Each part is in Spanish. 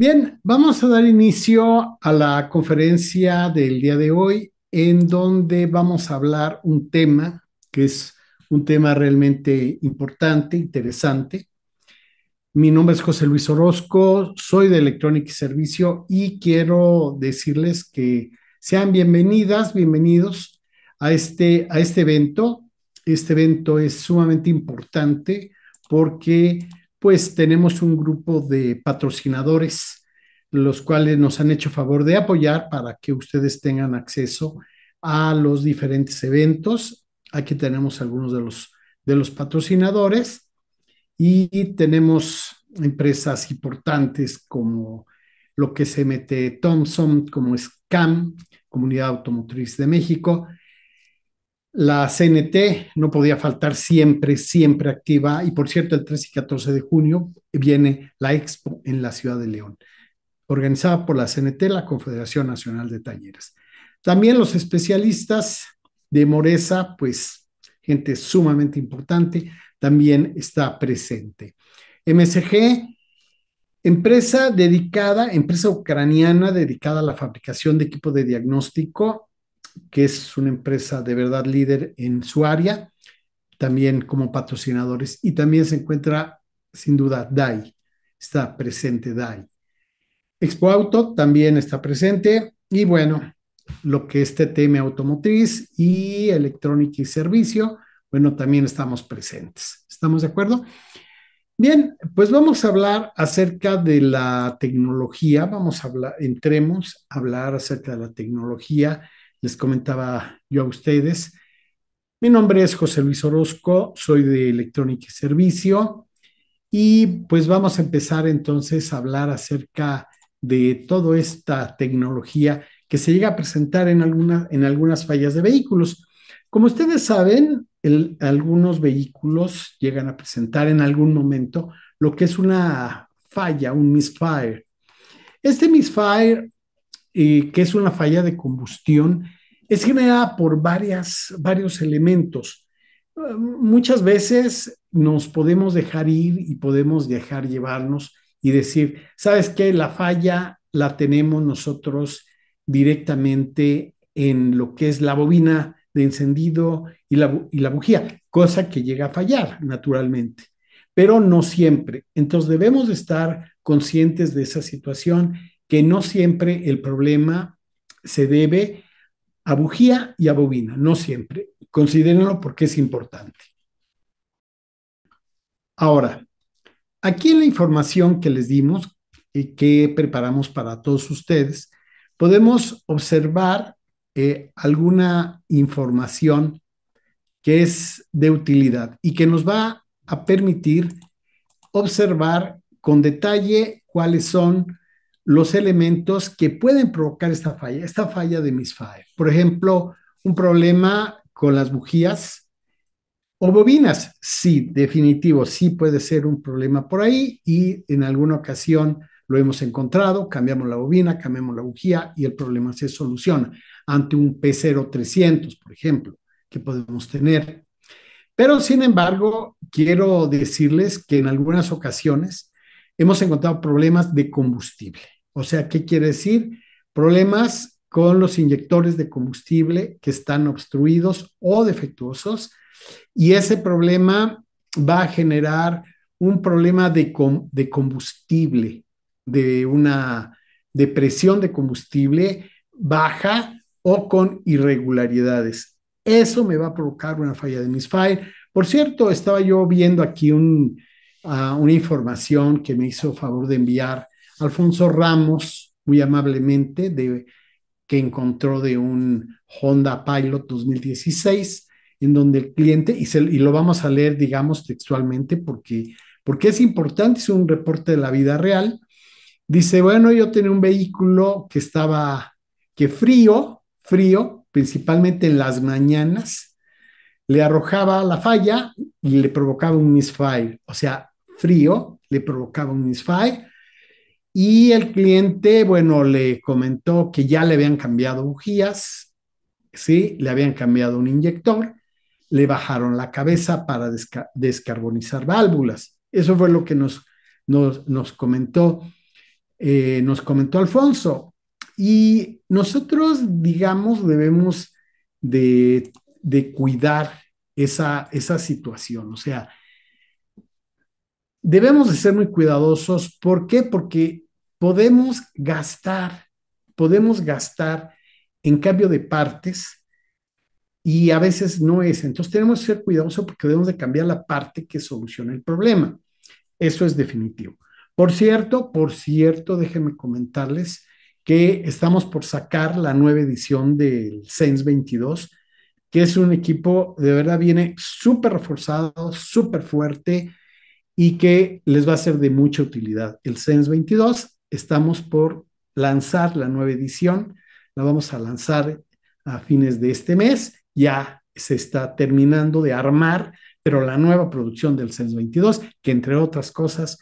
Bien, vamos a dar inicio a la conferencia del día de hoy, en donde vamos a hablar un tema que es un tema realmente importante, interesante. Mi nombre es José Luis Orozco, soy de Electronic Servicio y quiero decirles que sean bienvenidas, bienvenidos a este, a este evento. Este evento es sumamente importante porque pues tenemos un grupo de patrocinadores, los cuales nos han hecho favor de apoyar para que ustedes tengan acceso a los diferentes eventos. Aquí tenemos algunos de los, de los patrocinadores y tenemos empresas importantes como lo que se mete Thompson, como SCAM, Comunidad Automotriz de México, la CNT no podía faltar siempre, siempre activa. Y por cierto, el 13 y 14 de junio viene la Expo en la ciudad de León, organizada por la CNT, la Confederación Nacional de Talleres. También los especialistas de Moreza, pues gente sumamente importante, también está presente. MSG, empresa dedicada, empresa ucraniana dedicada a la fabricación de equipo de diagnóstico que es una empresa de verdad líder en su área, también como patrocinadores. Y también se encuentra, sin duda, DAI. Está presente DAI. Expo Auto también está presente. Y bueno, lo que es TTM Automotriz y Electrónica y Servicio, bueno, también estamos presentes. ¿Estamos de acuerdo? Bien, pues vamos a hablar acerca de la tecnología, vamos a hablar, entremos a hablar acerca de la tecnología les comentaba yo a ustedes. Mi nombre es José Luis Orozco, soy de Electrónica y Servicio y pues vamos a empezar entonces a hablar acerca de toda esta tecnología que se llega a presentar en, en algunas fallas de vehículos. Como ustedes saben, algunos vehículos llegan a presentar en algún momento lo que es una falla, un misfire. Este misfire y eh, que es una falla de combustión, es generada por varios elementos. Muchas veces nos podemos dejar ir y podemos dejar llevarnos y decir, ¿sabes qué? La falla la tenemos nosotros directamente en lo que es la bobina de encendido y la, y la bujía, cosa que llega a fallar naturalmente, pero no siempre. Entonces debemos estar conscientes de esa situación que no siempre el problema se debe a bujía y a bobina, no siempre. Considérenlo porque es importante. Ahora, aquí en la información que les dimos y que preparamos para todos ustedes, podemos observar eh, alguna información que es de utilidad y que nos va a permitir observar con detalle cuáles son los elementos que pueden provocar esta falla, esta falla de MISFIRE. Por ejemplo, un problema con las bujías o bobinas. Sí, definitivo, sí puede ser un problema por ahí y en alguna ocasión lo hemos encontrado, cambiamos la bobina, cambiamos la bujía y el problema se soluciona ante un P0300, por ejemplo, que podemos tener. Pero sin embargo, quiero decirles que en algunas ocasiones hemos encontrado problemas de combustible. O sea, ¿qué quiere decir? Problemas con los inyectores de combustible que están obstruidos o defectuosos y ese problema va a generar un problema de, combustible, de una depresión de combustible baja o con irregularidades. Eso me va a provocar una falla de mis file. Por cierto, estaba yo viendo aquí ah, una información que me hizo favor de enviar Alfonso Ramos, muy amablemente, de, que encontró de un Honda Pilot 2016, en donde el cliente, y, lo vamos a leer, digamos, textualmente, porque, porque es importante, es un reporte de la vida real, dice, bueno, yo tenía un vehículo que estaba, que frío, frío, principalmente en las mañanas, le arrojaba la falla y le provocaba un misfire, o sea, frío le provocaba un misfire y el cliente, bueno, le comentó que ya le habían cambiado bujías, ¿sí? Le habían cambiado un inyector, le bajaron la cabeza para descarbonizar válvulas. Eso fue lo que nos, comentó, eh, nos comentó Alfonso. Y nosotros, digamos, debemos de, cuidar esa, esa situación. O sea, debemos de ser muy cuidadosos. ¿Por qué? Porque podemos gastar, podemos gastar en cambio de partes y a veces no es. Entonces tenemos que ser cuidadosos porque debemos de cambiar la parte que soluciona el problema. Eso es definitivo. Por cierto, por cierto, déjenme comentarles que estamos por sacar la nueva edición del Sense 22, que es un equipo de verdad viene súper reforzado, súper fuerte, y que les va a ser de mucha utilidad. El CENS 22, estamos por lanzar la nueva edición, la vamos a lanzar a fines de este mes, ya se está terminando de armar, pero la nueva producción del CENS 22, que entre otras cosas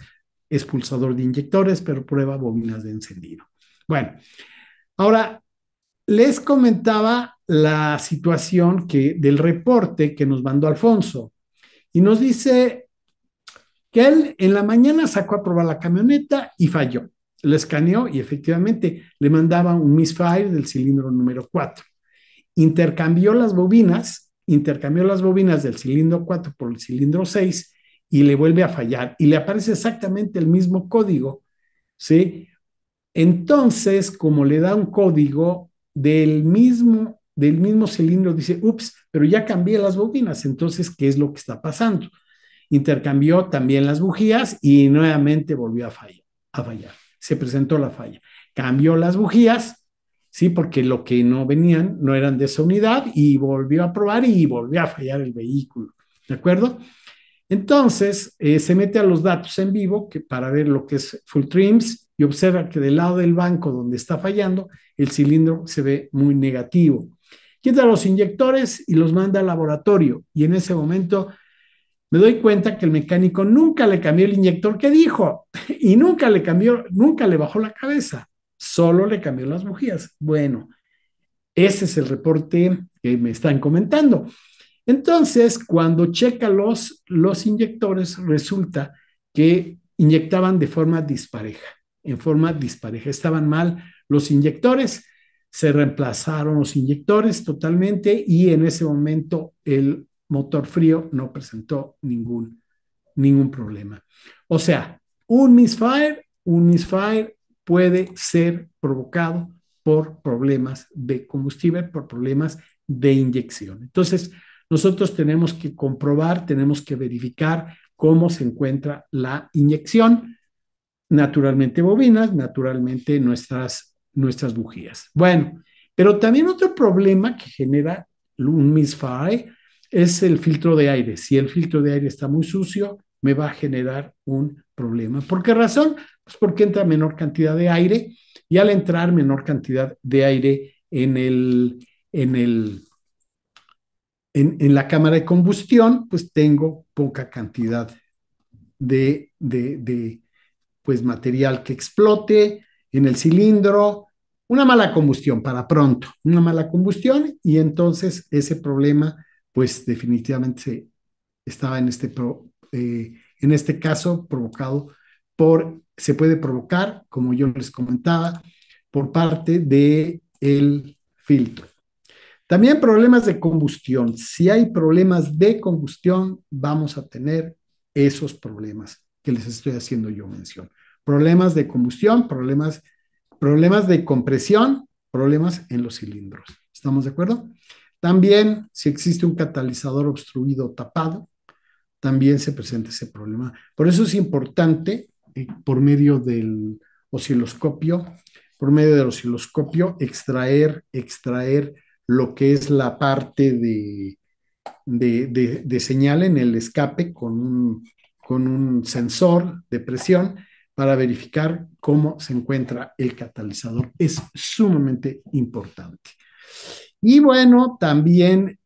es pulsador de inyectores, pero prueba bobinas de encendido. Bueno, ahora les comentaba la situación que, del reporte que nos mandó Alfonso y nos dice que él en la mañana sacó a probar la camioneta y falló. lo escaneó y efectivamente le mandaba un misfire del cilindro número 4. Intercambió las bobinas, intercambió las bobinas del cilindro 4 por el cilindro 6 y le vuelve a fallar y le aparece exactamente el mismo código, Entonces, como le da un código del mismo del mismo cilindro, dice, "Ups, pero ya cambié las bobinas, entonces ¿qué es lo que está pasando?" Intercambió también las bujías y nuevamente volvió a, fallar, a fallar. Se presentó la falla. Cambió las bujías, sí, porque lo que no venían no eran de esa unidad y volvió a probar y volvió a fallar el vehículo. ¿De acuerdo? Entonces, eh, se mete a los datos en vivo que, para ver lo que es Full Trims y observa que del lado del banco donde está fallando, el cilindro se ve muy negativo. Quita los inyectores y los manda al laboratorio y en ese momento me doy cuenta que el mecánico nunca le cambió el inyector que dijo y nunca le cambió, nunca le bajó la cabeza, solo le cambió las bujías. Bueno, ese es el reporte que me están comentando. Entonces, cuando checa los, los inyectores, resulta que inyectaban de forma dispareja, en forma dispareja. Estaban mal los inyectores, se reemplazaron los inyectores totalmente y en ese momento el motor frío no presentó ningún, ningún problema. O sea, un misfire, un misfire puede ser provocado por problemas de combustible, por problemas de inyección. Entonces, nosotros tenemos que comprobar, tenemos que verificar cómo se encuentra la inyección, naturalmente bobinas, naturalmente nuestras, nuestras bujías. Bueno, pero también otro problema que genera un misfire es el filtro de aire. Si el filtro de aire está muy sucio, me va a generar un problema. ¿Por qué razón? Pues porque entra menor cantidad de aire y al entrar menor cantidad de aire en, el, en, en, la cámara de combustión, pues tengo poca cantidad de, pues material que explote en el cilindro, una mala combustión para pronto, una mala combustión y entonces ese problema pues definitivamente estaba en este, eh, en este caso provocado por, se puede provocar, como yo les comentaba, por parte del el filtro. También problemas de combustión. Si hay problemas de combustión, vamos a tener esos problemas que les estoy haciendo yo mención. Problemas de combustión, problemas, problemas de compresión, problemas en los cilindros. ¿Estamos de acuerdo? También, si existe un catalizador obstruido o tapado, también se presenta ese problema. Por eso es importante, eh, por medio del osciloscopio, por medio del osciloscopio, extraer, extraer lo que es la parte de, de, señal en el escape con con un sensor de presión para verificar cómo se encuentra el catalizador. Es sumamente importante. Y bueno, también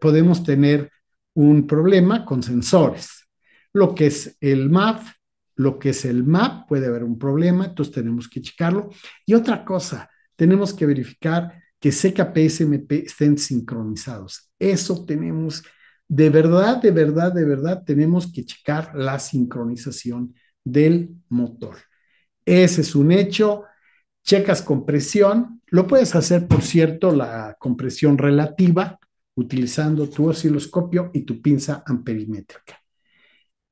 podemos tener un problema con sensores, lo que es el MAF, lo que es el MAP, puede haber un problema, entonces tenemos que checarlo. Y otra cosa, tenemos que verificar que CKP estén sincronizados. Eso tenemos, de verdad, de verdad, de verdad, tenemos que checar la sincronización del motor. Ese es un hecho. Checas presión. Lo puedes hacer, por cierto, la compresión relativa utilizando tu osciloscopio y tu pinza amperimétrica.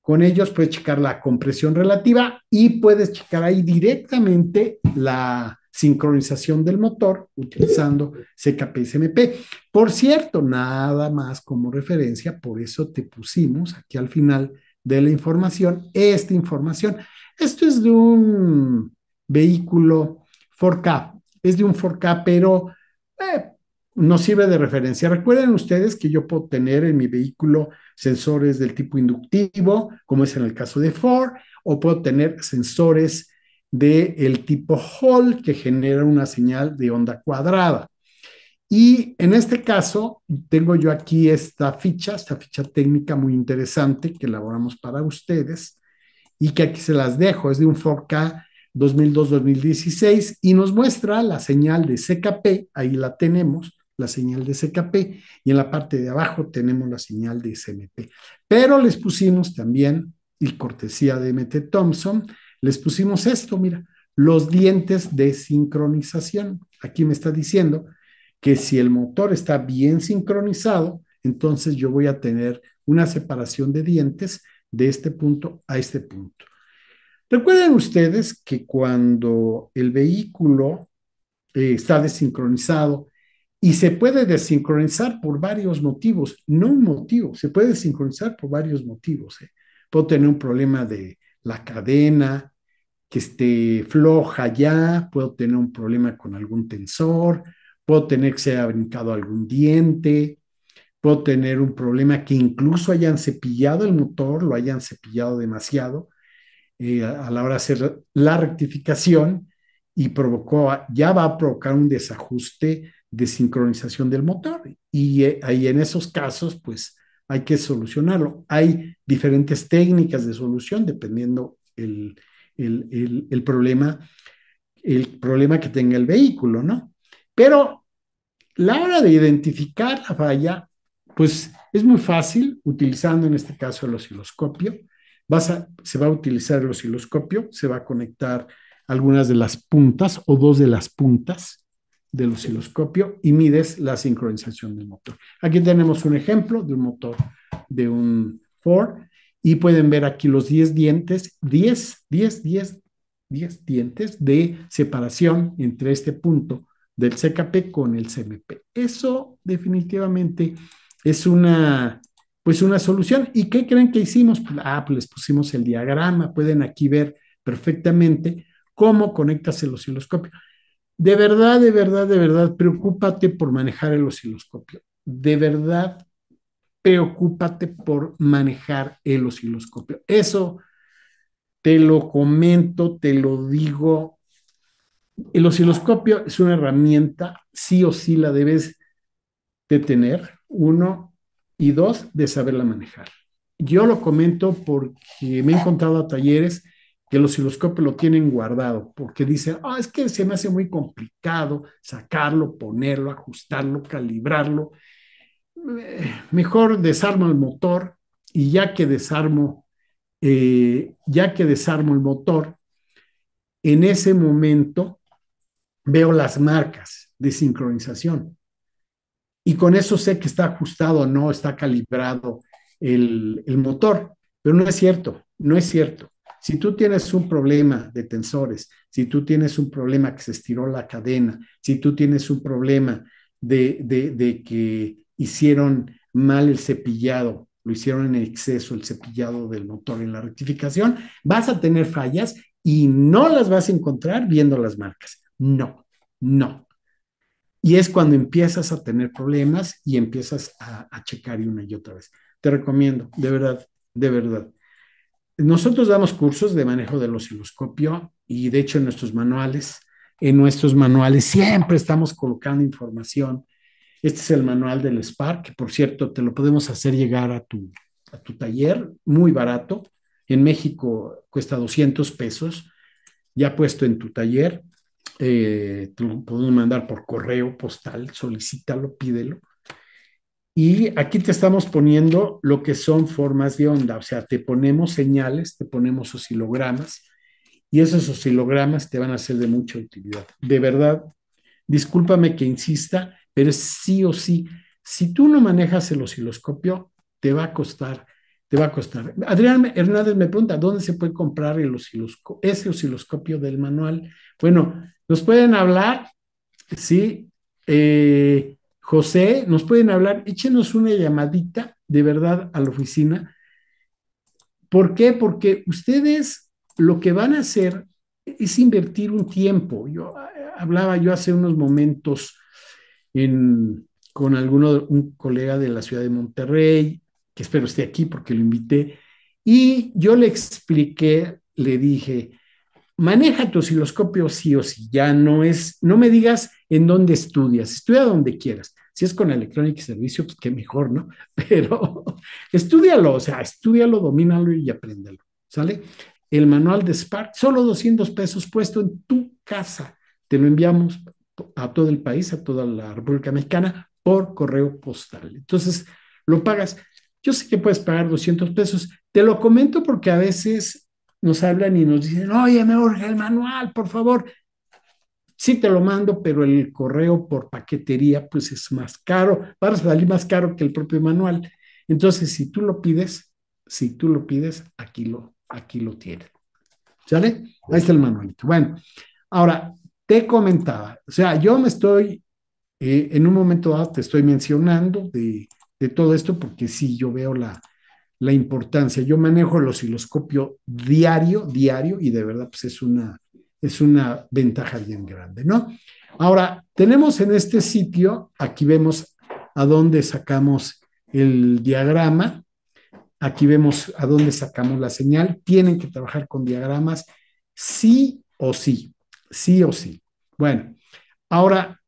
Con ellos puedes checar la compresión relativa y puedes checar ahí directamente la sincronización del motor utilizando CKP-SMP. Por cierto, nada más como referencia, por eso te pusimos aquí al final de la información esta información. Esto es de un vehículo 4K es de un 4K, pero eh, no sirve de referencia. Recuerden ustedes que yo puedo tener en mi vehículo sensores del tipo inductivo, como es en el caso de Ford, o puedo tener sensores del tipo Hall que genera una señal de onda cuadrada. Y en este caso, tengo yo aquí esta ficha, esta ficha técnica muy interesante que elaboramos para ustedes y que aquí se las dejo. Es de un 4K 2002-2016 y nos muestra la señal de CKP, ahí la tenemos, la señal de CKP, y en la parte de abajo tenemos la señal de SMP. Pero les pusimos también, y cortesía de MT Thompson, les pusimos esto, mira, los dientes de sincronización. Aquí me está diciendo que si el motor está bien sincronizado, entonces yo voy a tener una separación de dientes de este punto a este punto. Recuerden ustedes que cuando el vehículo eh, está desincronizado y se puede desincronizar por varios motivos, no un motivo, se puede desincronizar por varios motivos. Eh. Puedo tener un problema de la cadena que esté floja ya, puedo tener un problema con algún tensor, puedo tener que se haya brincado algún diente, puedo tener un problema que incluso hayan cepillado el motor, lo hayan cepillado demasiado eh, a la hora de hacer la rectificación y provocó, ya va a provocar un desajuste de sincronización del motor. Y eh, ahí en esos casos, pues hay que solucionarlo. Hay diferentes técnicas de solución dependiendo el, el, el problema, el problema que tenga el vehículo, ¿no? Pero la hora de identificar la falla, pues es muy fácil utilizando en este caso el osciloscopio se va a utilizar el osciloscopio, se va a conectar algunas de las puntas o dos de las puntas del osciloscopio y mides la sincronización del motor. Aquí tenemos un ejemplo de un motor de un Ford y pueden ver aquí los 10 dientes, 10, 10, 10, 10 dientes de separación entre este punto del CKP con el CMP. Eso definitivamente es una pues una solución. ¿Y qué creen que hicimos? Pues, ah, pues les pusimos el diagrama, pueden aquí ver perfectamente cómo conectas el osciloscopio. De verdad, de verdad, de verdad, preocúpate por manejar el osciloscopio. De verdad, preocúpate por manejar el osciloscopio. Eso te lo comento, te lo digo. El osciloscopio es una herramienta, sí o sí la debes de tener. Uno, y dos, de saberla manejar. Yo lo comento porque me he encontrado a talleres que el osciloscopio lo tienen guardado, porque dicen, ah, es que se me hace muy complicado sacarlo, ponerlo, ajustarlo, calibrarlo. Eh, mejor desarmo el motor y ya que desarmo, eh, ya que desarmo el motor, en ese momento veo las marcas de sincronización y con eso sé que está ajustado o no, está calibrado el, motor, pero no es cierto, no es cierto. Si tú tienes un problema de tensores, si tú tienes un problema que se estiró la cadena, si tú tienes un problema de, de, que hicieron mal el cepillado, lo hicieron en exceso el cepillado del motor en la rectificación, vas a tener fallas y no las vas a encontrar viendo las marcas. No, no. Y es cuando empiezas a tener problemas y empiezas a, checar y una y otra vez. Te recomiendo, de verdad, de verdad. Nosotros damos cursos de manejo del osciloscopio y de hecho en nuestros manuales, en nuestros manuales siempre estamos colocando información. Este es el manual del Spark, que por cierto te lo podemos hacer llegar a tu, a tu taller, muy barato. En México cuesta 200 pesos, ya puesto en tu taller. Eh, te lo podemos mandar por correo postal, solicítalo, pídelo. Y aquí te estamos poniendo lo que son formas de onda, o sea, te ponemos señales, te ponemos oscilogramas y esos oscilogramas te van a ser de mucha utilidad. De verdad, discúlpame que insista, pero sí o sí, si tú no manejas el osciloscopio, te va a costar, te va a costar. Adrián Hernández me pregunta, ¿dónde se puede comprar el osciloscopio, ese osciloscopio del manual? Bueno, nos pueden hablar, ¿sí? Eh, José, nos pueden hablar, échenos una llamadita de verdad a la oficina. ¿Por qué? Porque ustedes lo que van a hacer es invertir un tiempo. Yo eh, hablaba yo hace unos momentos con alguno, un colega de la ciudad de Monterrey, que espero esté aquí porque lo invité, y yo le expliqué, le dije, maneja tu osciloscopio sí o sí, ya no es, no me digas en dónde estudias, estudia donde quieras. Si es con electrónica y servicio, pues qué mejor, ¿no? Pero estudialo, o sea, estudialo, domínalo y apréndelo, ¿sale? El manual de Spark, solo 200 pesos puesto en tu casa. Te lo enviamos a todo el país, a toda la República Mexicana, por correo postal. Entonces, lo pagas. Yo sé que puedes pagar 200 pesos. Te lo comento porque a veces nos hablan y nos dicen, oye, me urge el manual, por favor. Sí te lo mando, pero el correo por paquetería pues es más caro, va a salir más caro que el propio manual. Entonces, si tú lo pides, si tú lo pides, aquí lo, aquí lo tienes. ¿Sale? Ahí está el manualito. Bueno, ahora, te comentaba, o sea, yo me estoy, eh, en un momento dado te estoy mencionando de, de todo esto porque sí, yo veo la, la importancia. Yo manejo el osciloscopio diario, diario, y de verdad pues es, una, es una ventaja bien grande, ¿no? Ahora, tenemos en este sitio, aquí vemos a dónde sacamos el diagrama, aquí vemos a dónde sacamos la señal, tienen que trabajar con diagramas, sí o sí, sí o sí. Bueno, ahora,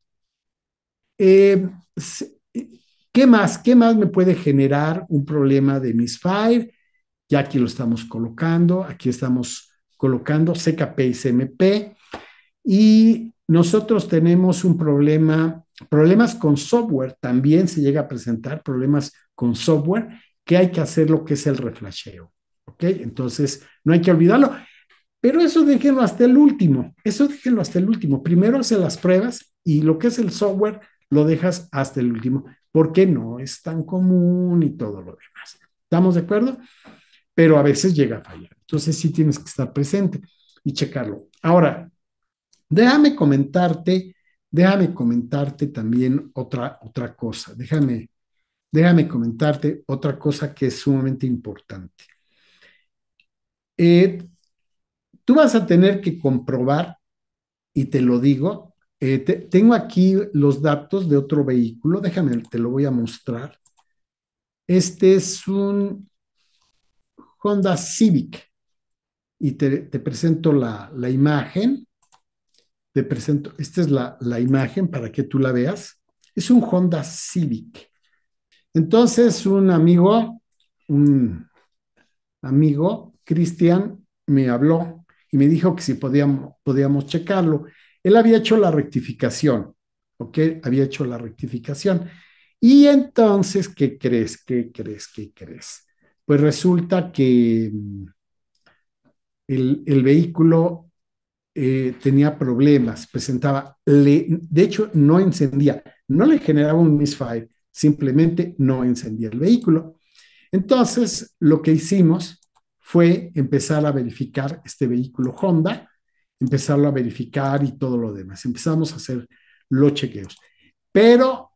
eh, ¿Qué más? ¿Qué más me puede generar un problema de MIS-5? Ya aquí lo estamos colocando, aquí estamos colocando CKP y CMP. Y nosotros tenemos un problema, problemas con software, también se llega a presentar problemas con software, que hay que hacer lo que es el reflasheo. ¿Ok? Entonces, no hay que olvidarlo. Pero eso déjenlo hasta el último, eso déjenlo hasta el último. Primero hace las pruebas y lo que es el software lo dejas hasta el último porque no es tan común y todo lo demás. ¿Estamos de acuerdo? Pero a veces llega a fallar. Entonces sí tienes que estar presente y checarlo. Ahora, déjame comentarte, déjame comentarte también otra, otra cosa. Déjame, déjame comentarte otra cosa que es sumamente importante. Eh, tú vas a tener que comprobar, y te lo digo, eh, tengo aquí los datos de otro vehículo, déjame, te lo voy a mostrar. Este es un Honda Civic y te, presento la, imagen. Te presento, esta es la, imagen para que tú la veas. Es un Honda Civic. Entonces, un amigo, un amigo, Cristian, me habló y me dijo que si podíamos, podíamos checarlo. Él había hecho la rectificación, ¿ok? Había hecho la rectificación. Y entonces, ¿qué crees? ¿Qué crees? ¿Qué crees? Pues resulta que mm, el, vehículo eh, tenía problemas, presentaba, de hecho, no encendía, no le generaba un misfire, simplemente no encendía el vehículo. Entonces, lo que hicimos fue empezar a verificar este vehículo Honda empezarlo a verificar y todo lo demás. Empezamos a hacer los chequeos. Pero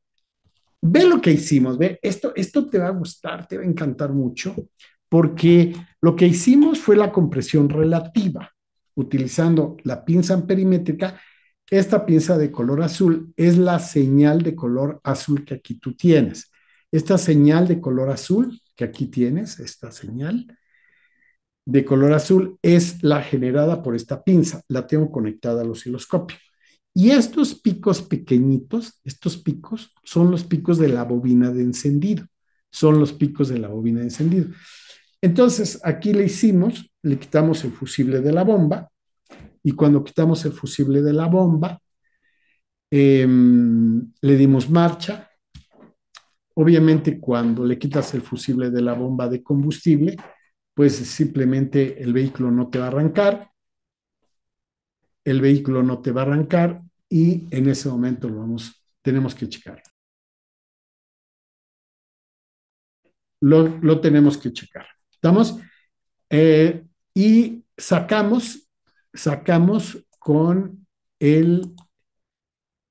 ve lo que hicimos, ve, esto, esto te va a gustar, te va a encantar mucho, porque lo que hicimos fue la compresión relativa, utilizando la pinza amperimétrica. Esta pinza de color azul es la señal de color azul que aquí tú tienes. Esta señal de color azul que aquí tienes, esta señal, de color azul es la generada por esta pinza. La tengo conectada al osciloscopio. Y estos picos pequeñitos, estos picos, son los picos de la bobina de encendido. Son los picos de la bobina de encendido. Entonces, aquí le hicimos, le quitamos el fusible de la bomba. Y cuando quitamos el fusible de la bomba, em, le dimos marcha. Obviamente, cuando le quitas el fusible de la bomba de combustible, pues simplemente el vehículo no te va a arrancar, el vehículo no te va a arrancar y en ese momento lo vamos, tenemos que checar. Lo, tenemos que checar. ¿Estamos? Eh, y sacamos, sacamos con el,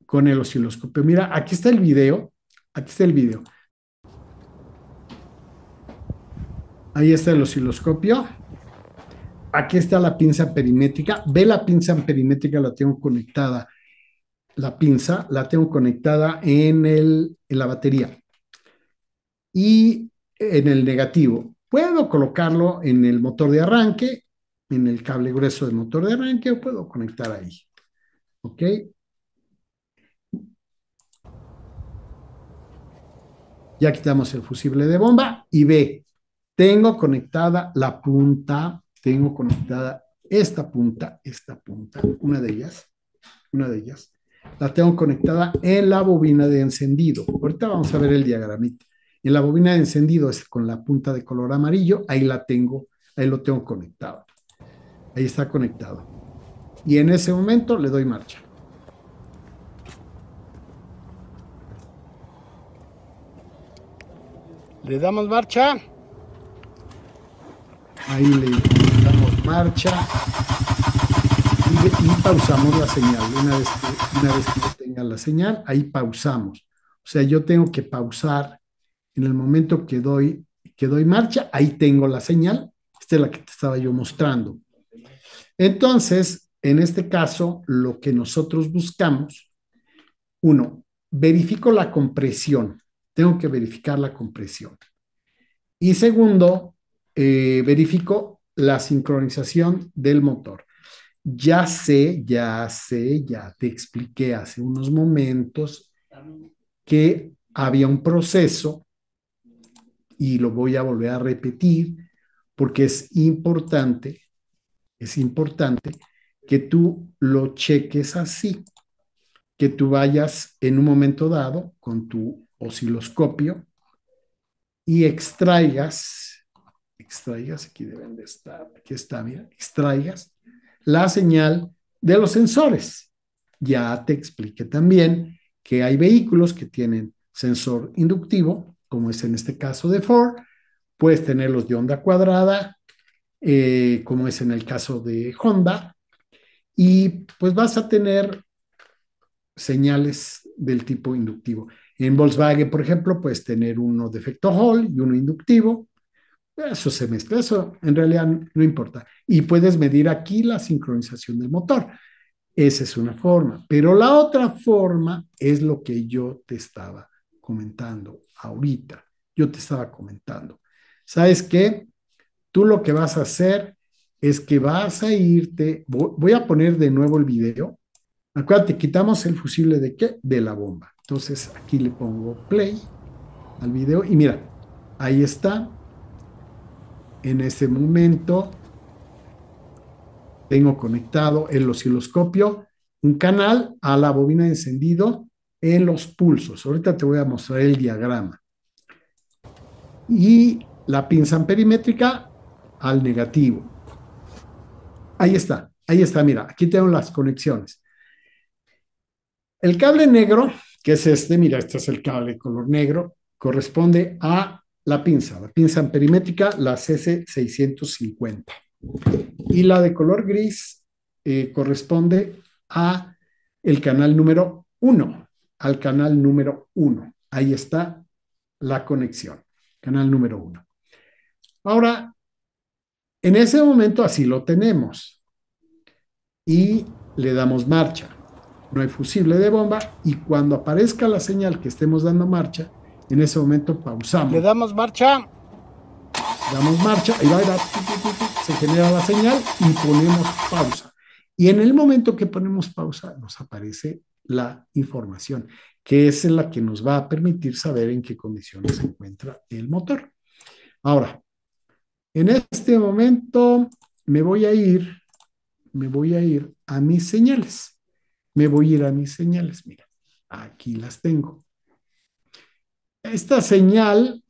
con el osciloscopio. Mira, aquí está el video, aquí está el video. Ahí está el osciloscopio. Aquí está la pinza perimétrica. Ve la pinza perimétrica, la tengo conectada. La pinza la tengo conectada en, la batería. Y en el negativo. Puedo colocarlo en el motor de arranque, en el cable grueso del motor de arranque, o puedo conectar ahí. ¿Ok? Ya quitamos el fusible de bomba y ve, tengo conectada la punta, tengo conectada esta punta, esta punta, una de ellas, una de ellas. La tengo conectada en la bobina de encendido. Ahorita vamos a ver el diagramita. En la bobina de encendido es con la punta de color amarillo, ahí la tengo, ahí lo tengo conectado. Ahí está conectado. Y en ese momento le doy marcha. ¿Le damos marcha? ahí le damos marcha y, pausamos la señal. Una vez, que, tenga la señal, ahí pausamos. O sea, yo tengo que pausar en el momento que doy, que doy marcha, ahí tengo la señal. Esta es la que te estaba yo mostrando. Entonces, en este caso, lo que nosotros buscamos, uno, verifico la compresión. Tengo que verificar la compresión. Y segundo, eh, verifico la sincronización del motor. Ya sé, ya sé, ya te expliqué hace unos momentos que había un proceso y lo voy a volver a repetir porque es importante, es importante que tú lo cheques así, que tú vayas en un momento dado con tu osciloscopio y extraigas extraigas, aquí deben de estar, aquí está, mira, extraigas la señal de los sensores. Ya te expliqué también que hay vehículos que tienen sensor inductivo, como es en este caso de Ford, puedes tenerlos de onda cuadrada, eh, como es en el caso de Honda, y pues vas a tener señales del tipo inductivo. En Volkswagen, por ejemplo, puedes tener uno de efecto Hall y uno inductivo. Eso se mezcla, eso en realidad no importa. Y puedes medir aquí la sincronización del motor. Esa es una forma. Pero la otra forma es lo que yo te estaba comentando ahorita. Yo te estaba comentando. ¿Sabes qué? Tú lo que vas a hacer es que vas a irte, voy a poner de nuevo el video. Acuérdate, quitamos el fusible de qué? De la bomba. Entonces aquí le pongo play al video y mira, ahí está en este momento tengo conectado el osciloscopio, un canal a la bobina de encendido en los pulsos. Ahorita te voy a mostrar el diagrama. Y la pinza amperimétrica al negativo. Ahí está, ahí está, mira, aquí tengo las conexiones. El cable negro, que es este, mira, este es el cable de color negro, corresponde a la pinza, la pinza amperimétrica, la CC650. Y la de color gris eh, corresponde a el canal número 1, al canal número 1. Ahí está la conexión, canal número 1. Ahora, en ese momento así lo tenemos y le damos marcha. No hay fusible de bomba y cuando aparezca la señal que estemos dando marcha, en ese momento pausamos. Le damos marcha. Damos marcha y va, se genera la señal y ponemos pausa. Y en el momento que ponemos pausa nos aparece la información, que es la que nos va a permitir saber en qué condiciones se encuentra el motor. Ahora, en este momento me voy a ir, me voy a ir a mis señales. Me voy a ir a mis señales, mira, aquí las tengo. Esta señal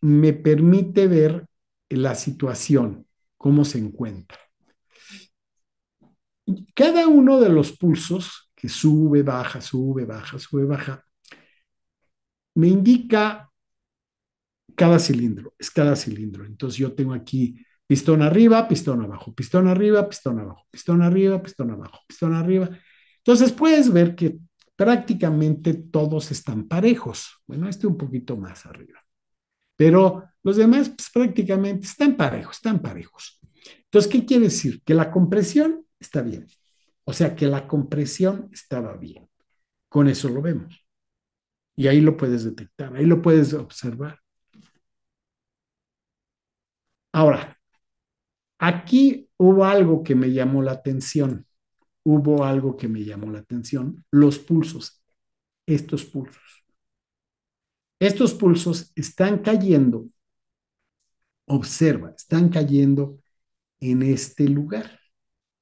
me permite ver la situación, cómo se encuentra. Cada uno de los pulsos que sube, baja, sube, baja, sube, baja, me indica cada cilindro, es cada cilindro. Entonces yo tengo aquí pistón arriba, pistón abajo, pistón arriba, pistón abajo, pistón arriba, pistón abajo, pistón arriba. Entonces puedes ver que prácticamente todos están parejos. Bueno, este un poquito más arriba. Pero los demás pues, prácticamente están parejos, están parejos. Entonces, ¿qué quiere decir? Que la compresión está bien. O sea, que la compresión estaba bien. Con eso lo vemos. Y ahí lo puedes detectar, ahí lo puedes observar. Ahora, aquí hubo algo que me llamó la atención hubo algo que me llamó la atención, los pulsos, estos pulsos. Estos pulsos están cayendo, observa, están cayendo en este lugar,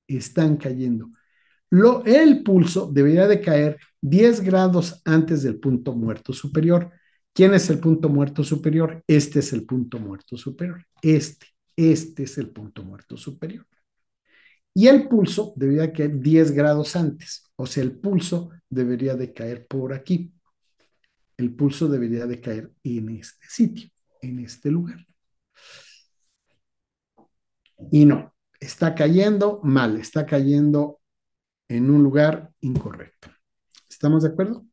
están cayendo. Lo, el pulso debería de caer 10 grados antes del punto muerto superior. ¿Quién es el punto muerto superior? Este es el punto muerto superior. Este, este es el punto muerto superior. Y el pulso debería caer 10 grados antes, o sea, el pulso debería de caer por aquí. El pulso debería de caer en este sitio, en este lugar. Y no, está cayendo mal, está cayendo en un lugar incorrecto. ¿Estamos de acuerdo?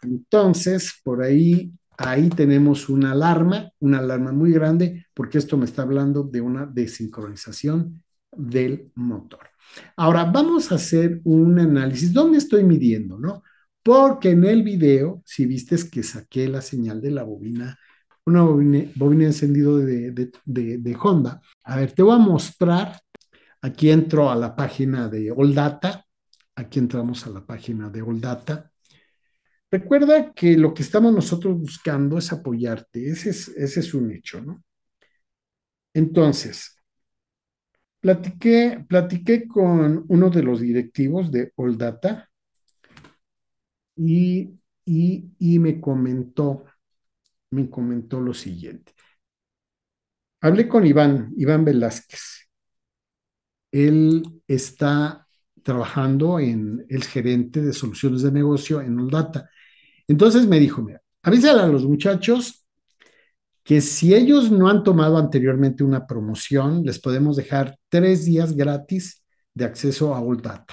Entonces, por ahí, ahí tenemos una alarma, una alarma muy grande, porque esto me está hablando de una desincronización del motor. Ahora vamos a hacer un análisis. ¿Dónde estoy midiendo? Porque en el video, si viste que saqué la señal de la bobina, una bobina, encendida de, Honda. A ver, te voy a mostrar. Aquí entro a la página de Data. Aquí entramos a la página de Data. Recuerda que lo que estamos nosotros buscando es apoyarte. Ese es, ese es un hecho, ¿no? Entonces, Platiqué, platiqué con uno de los directivos de All Data y, me comentó, me comentó lo siguiente. Hablé con Iván, Iván Velázquez. Él está trabajando en el gerente de soluciones de negocio en Data. Entonces me dijo, mira, avísale a los muchachos que si ellos no han tomado anteriormente una promoción, les podemos dejar tres días gratis de acceso a All Data.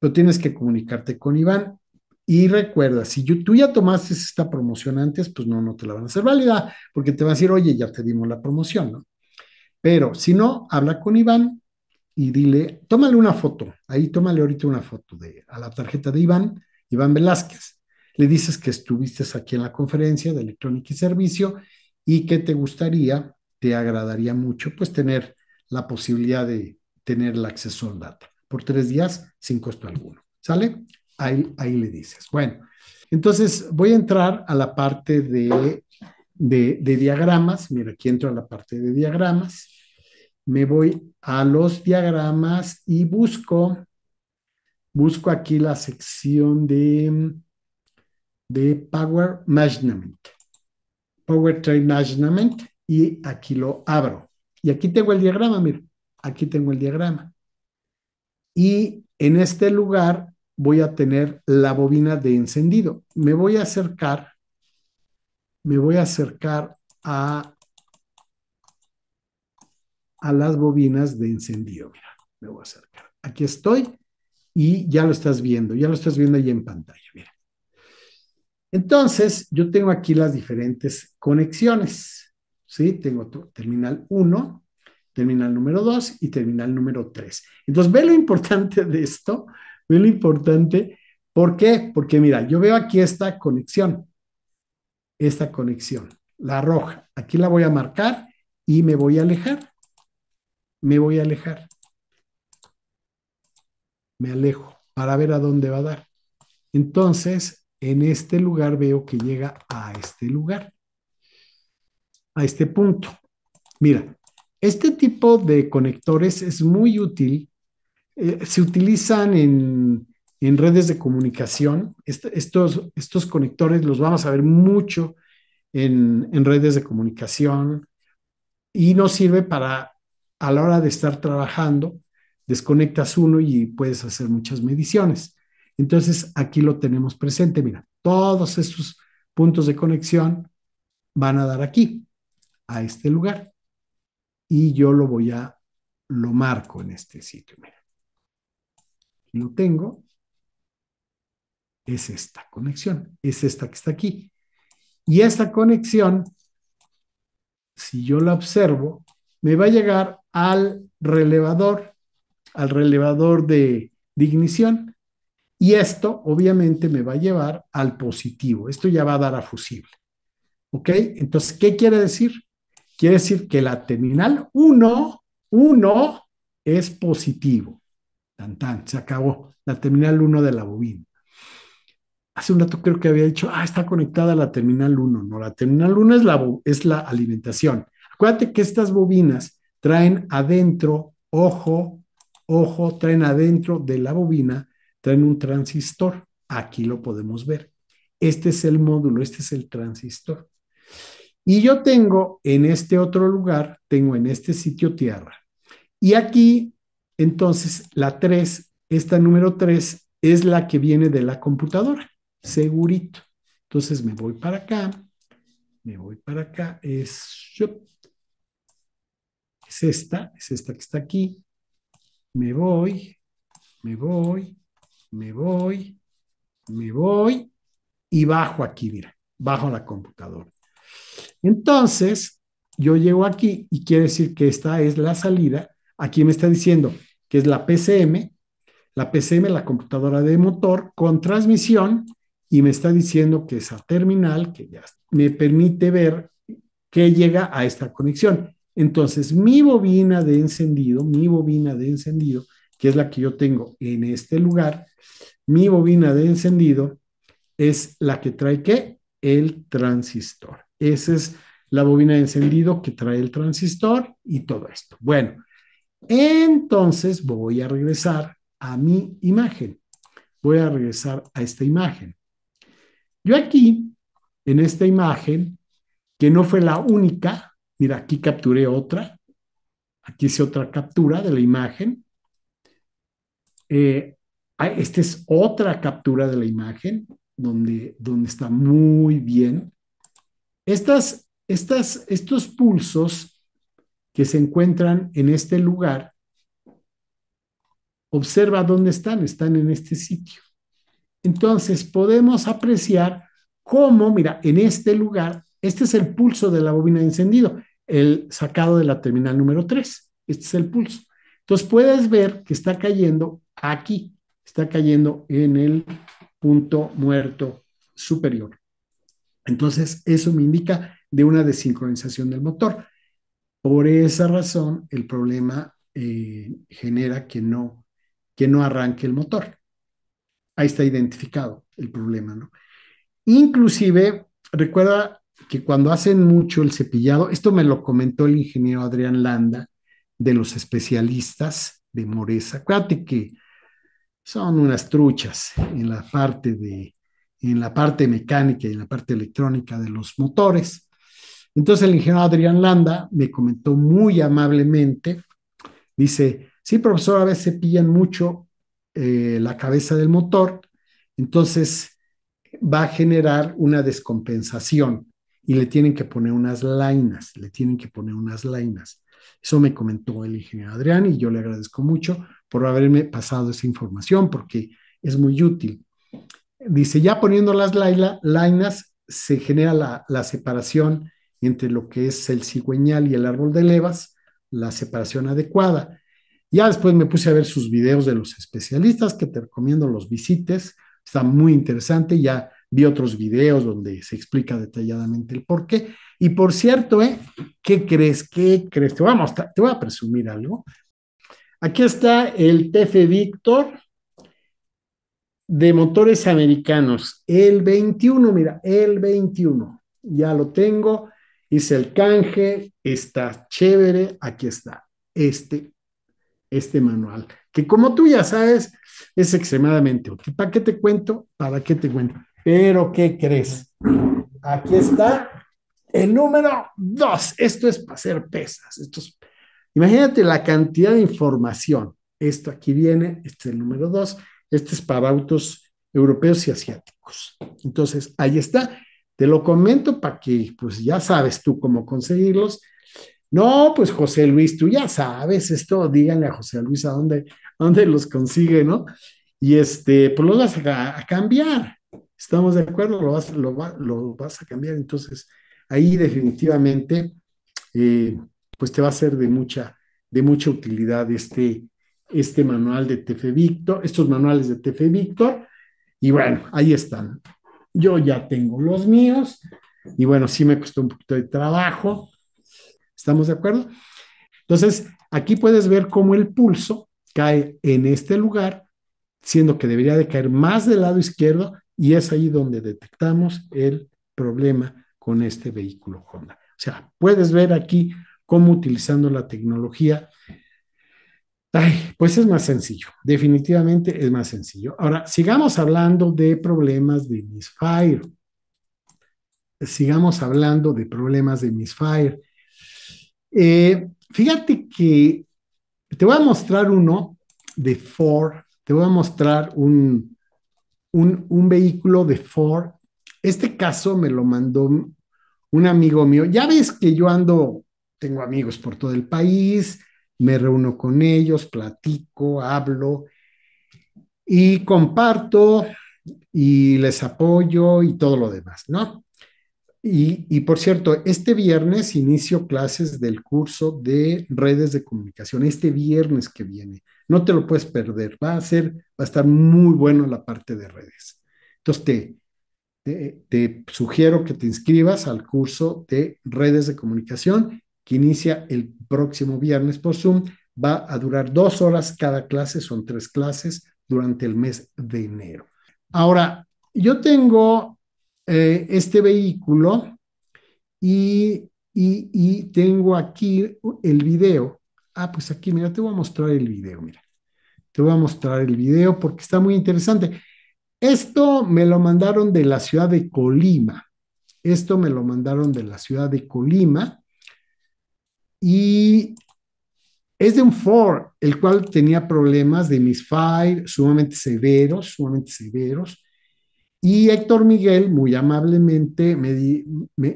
Pero tienes que comunicarte con Iván. Y recuerda, si tú ya tomaste esta promoción antes, pues no, no te la van a hacer válida, porque te va a decir, oye, ya te dimos la promoción, ¿no? Pero si no, habla con Iván y dile, tómale una foto, ahí tómale ahorita una foto de, a la tarjeta de Iván, Iván Velázquez. Le dices que estuviste aquí en la conferencia de electrónica y servicio y que te gustaría, te agradaría mucho, pues tener la posibilidad de tener el acceso al data por tres días sin costo alguno. ¿Sale? Ahí, ahí le dices. Bueno, entonces voy a entrar a la parte de, de, diagramas. Mira, aquí entro a la parte de diagramas. Me voy a los diagramas y busco, busco aquí la sección de, de Power Management. PowerTrain Management y aquí lo abro. Y aquí tengo el diagrama, mira, aquí tengo el diagrama. Y en este lugar voy a tener la bobina de encendido. Me voy a acercar, me voy a acercar a, a las bobinas de encendido. Mira, me voy a acercar. Aquí estoy y ya lo estás viendo, ya lo estás viendo ahí en pantalla. Mira. Entonces, yo tengo aquí las diferentes conexiones. ¿sí? Tengo terminal 1, terminal número 2 y terminal número 3. Entonces, ve lo importante de esto, ve lo importante. ¿Por qué? Porque mira, yo veo aquí esta conexión, esta conexión, la roja. Aquí la voy a marcar y me voy a alejar. Me voy a alejar. Me alejo para ver a dónde va a dar. Entonces, en este lugar veo que llega a este lugar, a este punto. Mira, este tipo de conectores es muy útil. Eh, se utilizan en, redes de comunicación. estos, estos, conectores los vamos a ver mucho en, en redes de comunicación y nos sirve para, a la hora de estar trabajando, desconectas uno y puedes hacer muchas mediciones. Entonces, aquí lo tenemos presente. Mira, todos estos puntos de conexión van a dar aquí, a este lugar. Y yo lo voy a, lo marco en este sitio. Mira, lo tengo. Es esta conexión, es esta que está aquí. Y esta conexión, si yo la observo, me va a llegar al relevador, al relevador de, de ignición. Y esto obviamente me va a llevar al positivo. Esto ya va a dar a fusible. ¿Ok? Entonces, ¿qué quiere decir? Quiere decir que la terminal 1, 1 es positivo. Tan, tan, se acabó. La terminal 1 de la bobina. Hace un rato creo que había dicho, ah, está conectada a la terminal 1. No, la terminal 1 es la, es la alimentación. Acuérdate que estas bobinas traen adentro, ojo, ojo, traen adentro de la bobina en un transistor. Aquí lo podemos ver. Este es el módulo, este es el transistor. Y yo tengo en este otro lugar, tengo en este sitio tierra. Y aquí, entonces, la 3, esta número 3, es la que viene de la computadora, segurito. Entonces me voy para acá, me voy para acá, es, es esta, es esta que está aquí. Me voy, me voy, me voy, me voy y bajo aquí, mira, bajo la computadora. Entonces, yo llego aquí y quiere decir que esta es la salida. Aquí me está diciendo que es la PCM, la PCM, la computadora de motor con transmisión, y me está diciendo que esa terminal, que ya me permite ver que llega a esta conexión. Entonces, mi bobina de encendido, mi bobina de encendido, que es la que yo tengo en este lugar, mi bobina de encendido es la que trae qué? El transistor. Esa es la bobina de encendido que trae el transistor y todo esto. Bueno, entonces voy a regresar a mi imagen. Voy a regresar a esta imagen. Yo aquí, en esta imagen, que no fue la única, mira, aquí capturé otra, aquí hice otra captura de la imagen, eh, esta es otra captura de la imagen donde, donde está muy bien. Estas, estas, estos pulsos que se encuentran en este lugar, observa dónde están, están en este sitio. Entonces podemos apreciar cómo, mira, en este lugar, este es el pulso de la bobina de encendido, el sacado de la terminal número 3, este es el pulso. Entonces puedes ver que está cayendo aquí, está cayendo en el punto muerto superior. Entonces, eso me indica de una desincronización del motor. Por esa razón, el problema eh, genera que no, que no arranque el motor. Ahí está identificado el problema, ¿no? Inclusive, recuerda que cuando hacen mucho el cepillado, esto me lo comentó el ingeniero Adrián Landa, de los especialistas de Moresa. Acuérdate que son unas truchas en la parte de en la parte mecánica y en la parte electrónica de los motores. Entonces el ingeniero Adrián Landa me comentó muy amablemente, dice, sí, profesor, a veces pillan mucho eh, la cabeza del motor, entonces va a generar una descompensación y le tienen que poner unas lainas, le tienen que poner unas lainas. Eso me comentó el ingeniero Adrián y yo le agradezco mucho por haberme pasado esa información porque es muy útil. Dice, ya poniendo las lainas se genera la, la separación entre lo que es el cigüeñal y el árbol de levas, la separación adecuada. Ya después me puse a ver sus videos de los especialistas, que te recomiendo los visites, está muy interesante, ya vi otros videos donde se explica detalladamente el por qué, y por cierto, ¿eh? ¿qué crees? ¿Qué crees? Te voy a te voy a presumir algo. Aquí está el TF Victor de motores americanos, el 21, mira, el 21. Ya lo tengo, hice el canje, está chévere, aquí está, este, este manual, que como tú ya sabes, es extremadamente útil. ¿Para qué te cuento? ¿Para qué te cuento? Pero, ¿qué crees? Aquí está el número dos, esto es para hacer pesas. Esto imagínate la cantidad de información. Esto aquí viene, este es el número dos, este es para autos europeos y asiáticos. Entonces, ahí está. Te lo comento para que, pues ya sabes tú cómo conseguirlos. No, pues José Luis, tú ya sabes esto, díganle a José Luis a dónde, dónde los consigue, ¿no? Y este, pues los vas a, cambiar. ¿Estamos de acuerdo? Lo vas, lo vas a cambiar. Entonces, ahí definitivamente, eh, pues te va a ser de mucha, de mucha utilidad este, este manual de Tefe Víctor, estos manuales de Tefe Víctor, y bueno, ahí están. Yo ya tengo los míos, y bueno, sí me costó un poquito de trabajo, ¿estamos de acuerdo? Entonces, aquí puedes ver cómo el pulso cae en este lugar, siendo que debería de caer más del lado izquierdo, y es ahí donde detectamos el problema con este vehículo Honda. O sea, puedes ver aquí cómo utilizando la tecnología, pues es más sencillo, definitivamente es más sencillo. Ahora, sigamos hablando de problemas de misfire. Sigamos hablando de problemas de misfire. Eh, fíjate que te voy a mostrar uno de Ford, te voy a mostrar un, un, un vehículo de Ford este caso me lo mandó un amigo mío. Ya ves que yo ando, tengo amigos por todo el país, me reúno con ellos, platico, hablo y comparto y les apoyo y todo lo demás, ¿no? Y, por cierto, este viernes inicio clases del curso de redes de comunicación, este viernes que viene. No te lo puedes perder, va a ser, va a estar muy bueno la parte de redes. Entonces te, te, sugiero que te inscribas al curso de redes de comunicación que inicia el próximo viernes por Zoom. Va a durar dos horas cada clase, son tres clases durante el mes de enero. Ahora, yo tengo eh, este vehículo y, y tengo aquí el video. Ah, pues aquí, mira, te voy a mostrar el video, mira. Te voy a mostrar el video porque está muy interesante. Esto me lo mandaron de la ciudad de Colima. Esto me lo mandaron de la ciudad de Colima. Y es de un Ford, el cual tenía problemas de misfire sumamente severos, sumamente severos. Y Héctor Miguel, muy amablemente, me,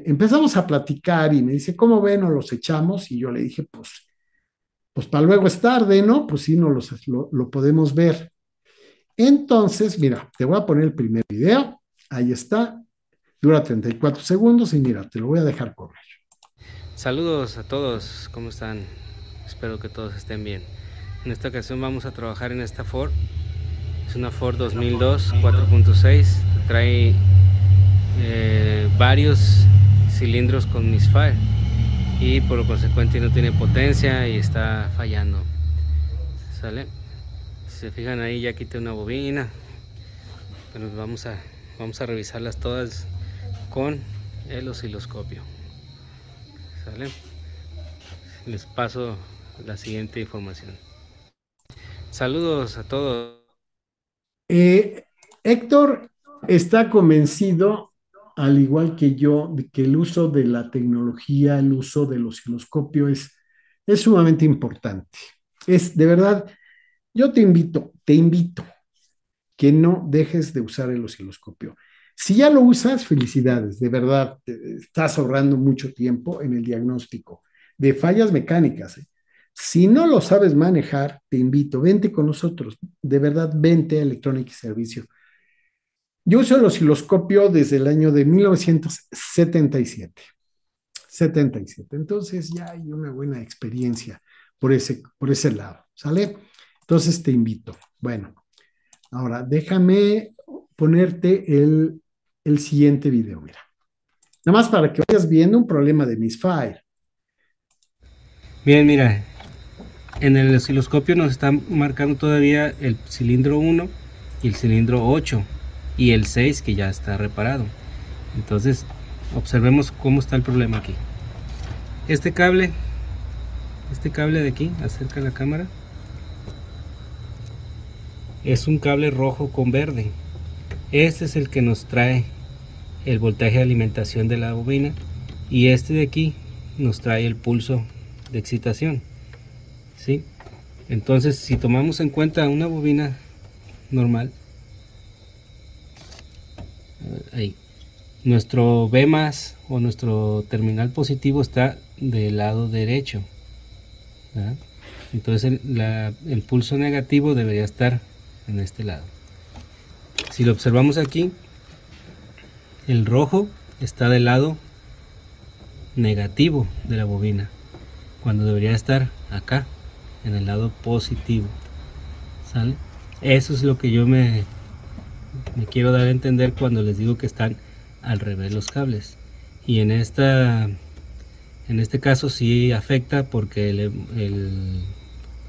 empezamos a platicar y me dice, ¿cómo ven? ¿O los echamos? Y yo le dije, pues, pues para luego es tarde, ¿no? Pues sí, no los, lo podemos ver. Entonces, mira, te voy a poner el primer video. Ahí está. Dura 34 segundos y mira, te lo voy a dejar correr. Saludos a todos, ¿cómo están? Espero que todos estén bien. En esta ocasión vamos a trabajar en esta Ford. Es una Ford 2002 4.6. Trae eh, varios cilindros con misfire y por lo consecuente no tiene potencia y está fallando. ¿Sale? se fijan ahí ya quité una bobina pero vamos a vamos a revisarlas todas con el osciloscopio ¿Sale? les paso la siguiente información saludos a todos eh, Héctor está convencido al igual que yo de que el uso de la tecnología el uso del osciloscopio es es sumamente importante es de verdad yo te invito, te invito que no dejes de usar el osciloscopio. Si ya lo usas, felicidades, de verdad, estás ahorrando mucho tiempo en el diagnóstico de fallas mecánicas. ¿eh? Si no lo sabes manejar, te invito, vente con nosotros, de verdad, vente a Electronic Servicio. Yo uso el osciloscopio desde el año de 1977. 77. Entonces ya hay una buena experiencia por ese, por ese lado, ¿sale? Entonces te invito. Bueno, ahora déjame ponerte el, siguiente video, mira. Nada más para que vayas viendo un problema de Misfire. Bien, mira, en el osciloscopio nos están marcando todavía el cilindro 1 y el cilindro 8 y el 6 que ya está reparado. Entonces, observemos cómo está el problema aquí. Este cable, este cable de aquí, acerca la cámara, es un cable rojo con verde. Este es el que nos trae el voltaje de alimentación de la bobina y este de aquí nos trae el pulso de excitación. ¿sí? Entonces si tomamos en cuenta una bobina normal, nuestro B más o nuestro terminal positivo está del lado derecho. Entonces el pulso negativo debería estar en este lado. Si lo observamos aquí, el rojo está del lado negativo de la bobina, cuando debería estar acá, en el lado positivo. ¿Sale? Eso es lo que yo me, me quiero dar a entender cuando les digo que están al revés los cables. Y en esta en este caso sí afecta porque el,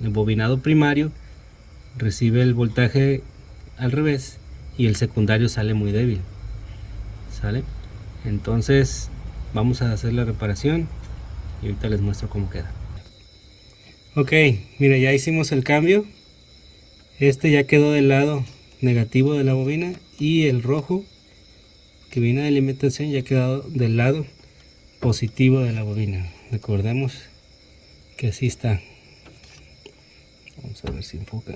el bobinado primario recibe el voltaje al revés y el secundario sale muy débil sale entonces vamos a hacer la reparación y ahorita les muestro cómo queda ok mira ya hicimos el cambio este ya quedó del lado negativo de la bobina y el rojo que viene de alimentación ya ha quedado del lado positivo de la bobina recordemos que así está vamos a ver si enfoca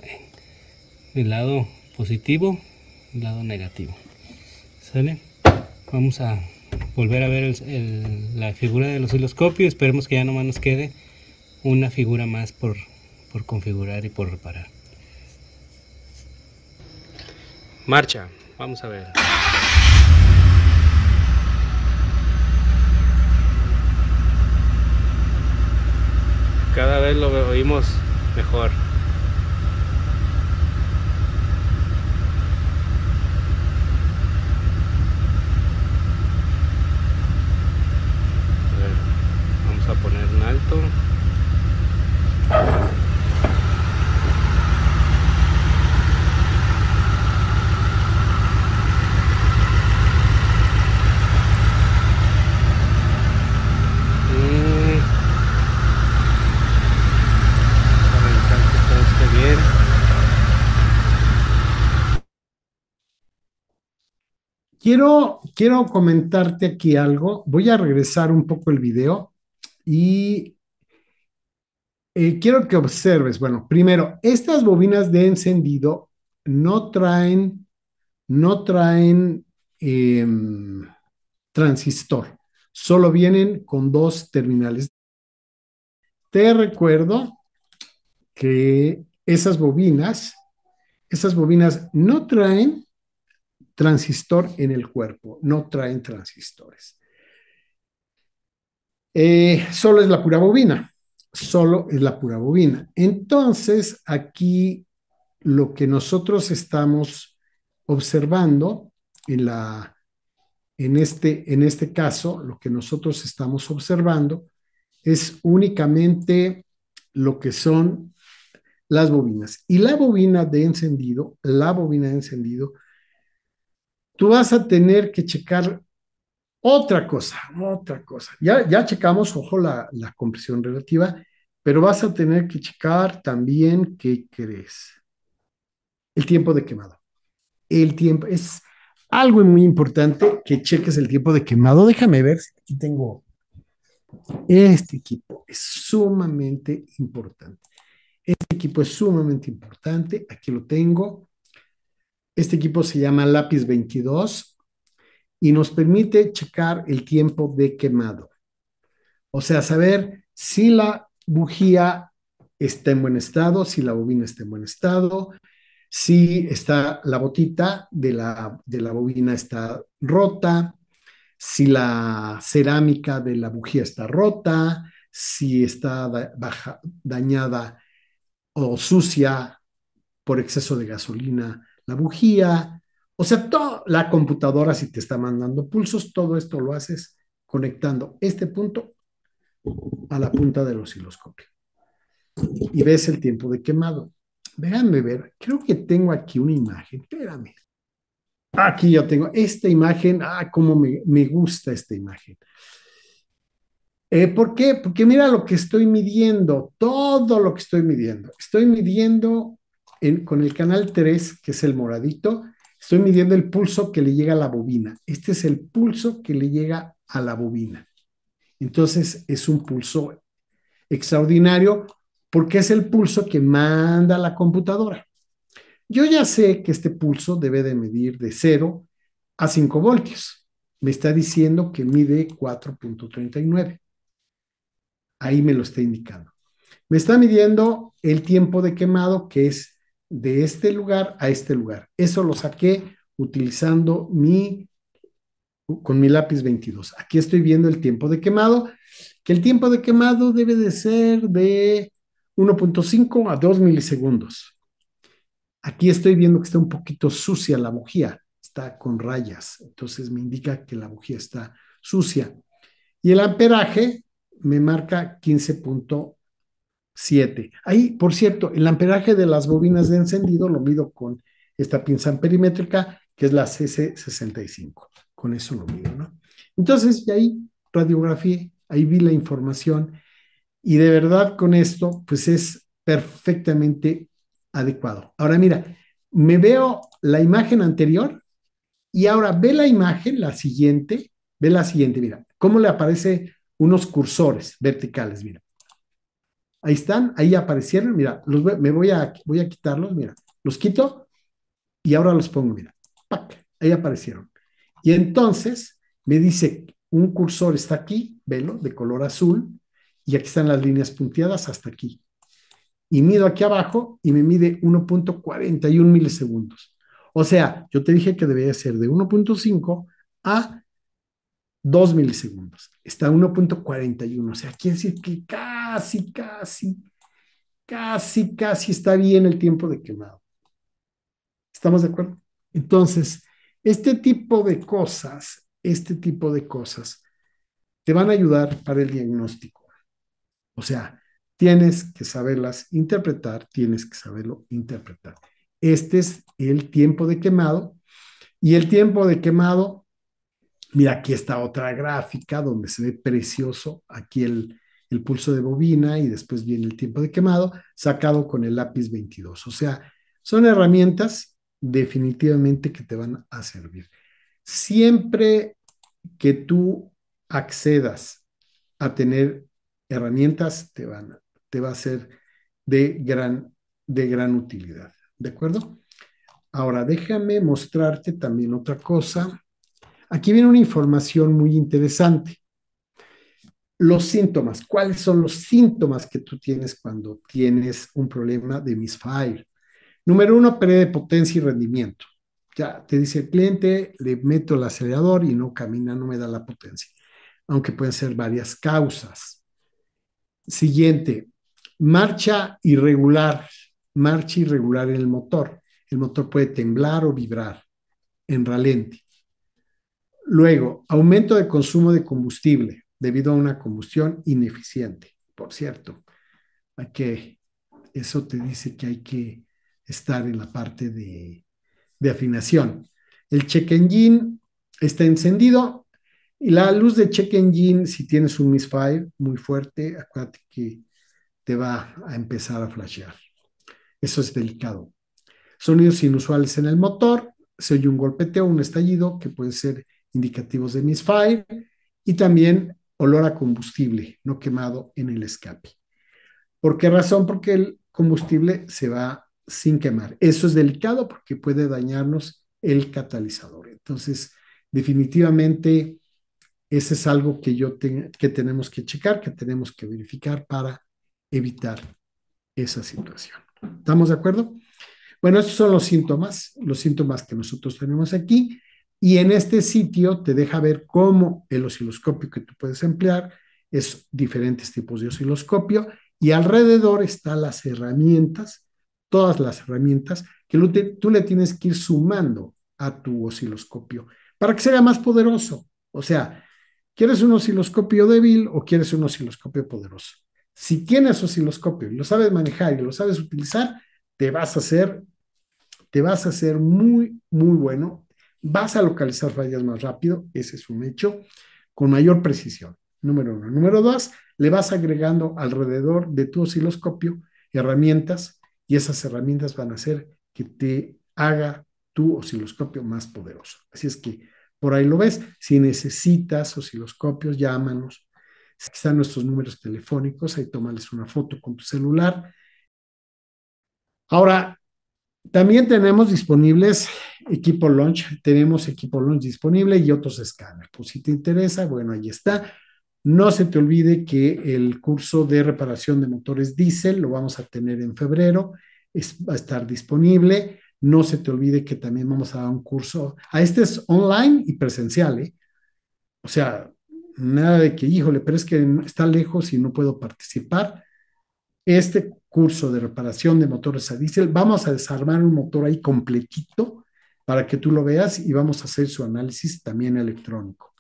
el lado positivo el lado negativo sale vamos a volver a ver la figura del osciloscopio esperemos que ya nomás nos quede una figura más por, por configurar y por reparar marcha vamos a ver cada vez lo oímos mejor Quiero, comentarte aquí algo. Voy a regresar un poco el video y eh, quiero que observes. Bueno, primero, estas bobinas de encendido no traen, no traen em, transistor, solo vienen con dos terminales. Te recuerdo que esas bobinas, esas bobinas no traen transistor en el cuerpo, no traen transistores. Eh, solo es la pura bobina, solo es la pura bobina. Entonces, aquí lo que nosotros estamos observando en, la, en, este, en este caso, lo que nosotros estamos observando es únicamente lo que son las bobinas. Y la bobina de encendido, la bobina de encendido, tú vas a tener que checar otra cosa, otra cosa. Ya, ya checamos, ojo, la, la compresión relativa, pero vas a tener que checar también qué crees. El tiempo de quemado. El tiempo es algo muy importante que cheques el tiempo de quemado. Déjame ver si aquí tengo este equipo. Es sumamente importante. Este equipo es sumamente importante. Aquí lo tengo. Este equipo se llama Lápiz 22 y nos permite checar el tiempo de quemado. O sea, saber si la bujía está en buen estado, si la bobina está en buen estado, si está la botita de la, bobina está rota, si la cerámica de la bujía está rota, si está dañada o sucia por exceso de gasolina la bujía, o sea, toda la computadora si te está mandando pulsos, todo esto lo haces conectando este punto a la punta del osciloscopio. Y ves el tiempo de quemado. Déjame ver, creo que tengo aquí una imagen, espérame. Aquí yo tengo esta imagen, ah, cómo me, gusta esta imagen. Eh, ¿Por qué? Porque mira lo que estoy midiendo, todo lo que estoy midiendo. Estoy midiendo con el canal 3, que es el moradito, estoy midiendo el pulso que le llega a la bobina. Este es el pulso que le llega a la bobina. Entonces es un pulso extraordinario porque es el pulso que manda la computadora. Yo ya sé que este pulso debe de medir de 0 a 5 voltios. Me está diciendo que mide 4.39. Ahí me lo está indicando. Me está midiendo el tiempo de quemado, que es de este lugar a este lugar. Eso lo saqué utilizando mi con mi lápiz 22. Aquí estoy viendo el tiempo de quemado, que el tiempo de quemado debe de ser de 1.5 a 2 milisegundos. Aquí estoy viendo que está un poquito sucia la bujía, está con rayas, entonces me indica que la bujía está sucia. Y el amperaje me marca 15.8. 7. Ahí, por cierto, el amperaje de las bobinas de encendido lo mido con esta pinza amperimétrica, que es la CC65. Con eso lo mido, ¿no? Entonces, ahí radiografía ahí vi la información y de verdad con esto, pues es perfectamente adecuado. Ahora mira, me veo la imagen anterior y ahora ve la imagen, la siguiente, ve la siguiente, mira, cómo le aparece unos cursores verticales, mira. Ahí están, ahí aparecieron, mira, me voy a, voy a quitarlos, mira, los quito y ahora los pongo, mira, ahí aparecieron. Y entonces me dice, un cursor está aquí, velo, de color azul, y aquí están las líneas punteadas hasta aquí. Y mido aquí abajo y me mide 1.41 milisegundos. O sea, yo te dije que debía ser de 1.5 a 2 milisegundos. Está 1.41. O sea, quiere decir que casi, casi, casi, casi está bien el tiempo de quemado. ¿Estamos de acuerdo? Entonces, este tipo de cosas, este tipo de cosas, te van a ayudar para el diagnóstico. O sea, tienes que saberlas interpretar, tienes que saberlo interpretar. Este es el tiempo de quemado. Y el tiempo de quemado Mira, aquí está otra gráfica donde se ve precioso aquí el, el pulso de bobina y después viene el tiempo de quemado sacado con el lápiz 22. O sea, son herramientas definitivamente que te van a servir. Siempre que tú accedas a tener herramientas, te, van, te va a ser de gran, de gran utilidad. ¿De acuerdo? Ahora, déjame mostrarte también otra cosa. Aquí viene una información muy interesante. Los síntomas, ¿cuáles son los síntomas que tú tienes cuando tienes un problema de misfire? Número uno, pérdida de potencia y rendimiento. Ya te dice el cliente, le meto el acelerador y no camina, no me da la potencia, aunque pueden ser varias causas. Siguiente, marcha irregular, marcha irregular en el motor. El motor puede temblar o vibrar en ralentí. Luego, aumento de consumo de combustible debido a una combustión ineficiente. Por cierto, hay que, eso te dice que hay que estar en la parte de, de afinación. El check engine está encendido y la luz de check engine, si tienes un misfire muy fuerte, acuérdate que te va a empezar a flashear. Eso es delicado. Sonidos inusuales en el motor, se oye un golpeteo, un estallido que puede ser indicativos de misfire y también olor a combustible no quemado en el escape. ¿Por qué razón? Porque el combustible se va sin quemar. Eso es delicado porque puede dañarnos el catalizador. Entonces, definitivamente, ese es algo que, yo que tenemos que checar, que tenemos que verificar para evitar esa situación. ¿Estamos de acuerdo? Bueno, estos son los síntomas, los síntomas que nosotros tenemos aquí. Y en este sitio te deja ver cómo el osciloscopio que tú puedes emplear es diferentes tipos de osciloscopio y alrededor están las herramientas, todas las herramientas que tú le tienes que ir sumando a tu osciloscopio para que sea más poderoso. O sea, ¿quieres un osciloscopio débil o quieres un osciloscopio poderoso? Si tienes osciloscopio y lo sabes manejar y lo sabes utilizar, te vas a hacer, te vas a hacer muy, muy bueno Vas a localizar fallas más rápido, ese es un hecho, con mayor precisión. Número uno. Número dos, le vas agregando alrededor de tu osciloscopio herramientas y esas herramientas van a hacer que te haga tu osciloscopio más poderoso. Así es que por ahí lo ves. Si necesitas osciloscopios, llámanos. están nuestros números telefónicos, ahí tomales una foto con tu celular. Ahora, también tenemos disponibles equipo launch, tenemos equipo launch disponible y otros escáneres. Pues si te interesa, bueno, ahí está. No se te olvide que el curso de reparación de motores diésel lo vamos a tener en febrero, va a estar disponible. No se te olvide que también vamos a dar un curso, a este es online y presencial, ¿eh? O sea, nada de que, híjole, pero es que está lejos y no puedo participar. Este curso de reparación de motores a diésel, vamos a desarmar un motor ahí completito para que tú lo veas y vamos a hacer su análisis también electrónico.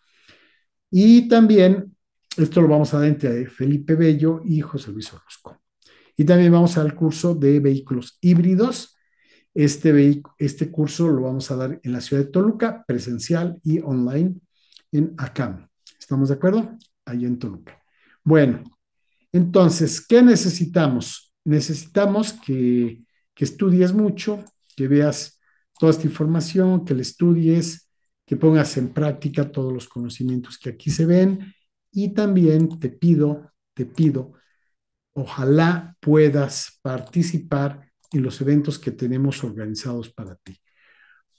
Y también, esto lo vamos a dar entre Felipe Bello y José Luis Orozco. Y también vamos al curso de vehículos híbridos. Este, este curso lo vamos a dar en la ciudad de Toluca, presencial y online en ACAM. ¿Estamos de acuerdo? Ahí en Toluca. Bueno, entonces, ¿qué necesitamos? necesitamos que, estudies mucho, que veas toda esta información, que la estudies, que pongas en práctica todos los conocimientos que aquí se ven y también te pido, te pido, ojalá puedas participar en los eventos que tenemos organizados para ti.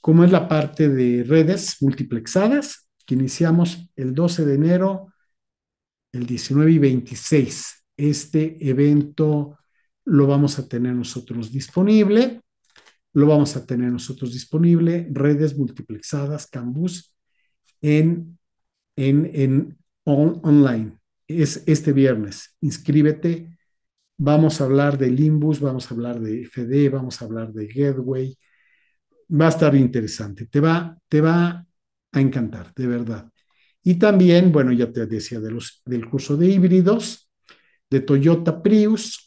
Como es la parte de redes multiplexadas, que iniciamos el 12 de enero, el 19 y 26, este evento lo vamos a tener nosotros disponible, lo vamos a tener nosotros disponible, redes multiplexadas, Cambus, en, en, en online. Es este viernes, inscríbete. Vamos a hablar de Limbus, vamos a hablar de FD, vamos a hablar de Gateway. Va a estar interesante, te va, te va a encantar, de verdad. Y también, bueno, ya te decía del curso de híbridos, de Toyota Prius,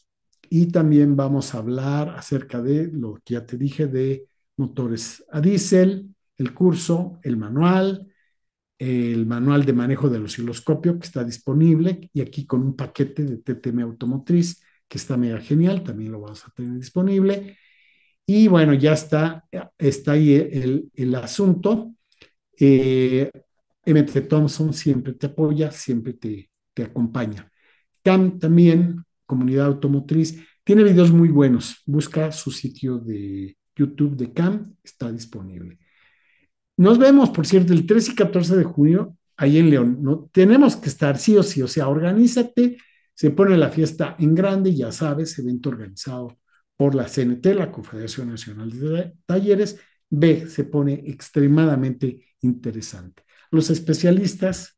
y también vamos a hablar acerca de lo que ya te dije de motores a diésel, el curso, el manual, el manual de manejo del osciloscopio que está disponible y aquí con un paquete de TTM automotriz que está mega genial, también lo vamos a tener disponible. Y bueno, ya está, está ahí el, asunto. Eh, MT Thompson siempre te apoya, siempre te, te acompaña. CAM también comunidad automotriz. Tiene videos muy buenos. Busca su sitio de YouTube de CAM, está disponible. Nos vemos, por cierto, el 13 y 14 de junio ahí en León. ¿no? Tenemos que estar sí o sí, o sea, organízate. Se pone la fiesta en grande, ya sabes, evento organizado por la CNT, la Confederación Nacional de Talleres. ve se pone extremadamente interesante. Los especialistas,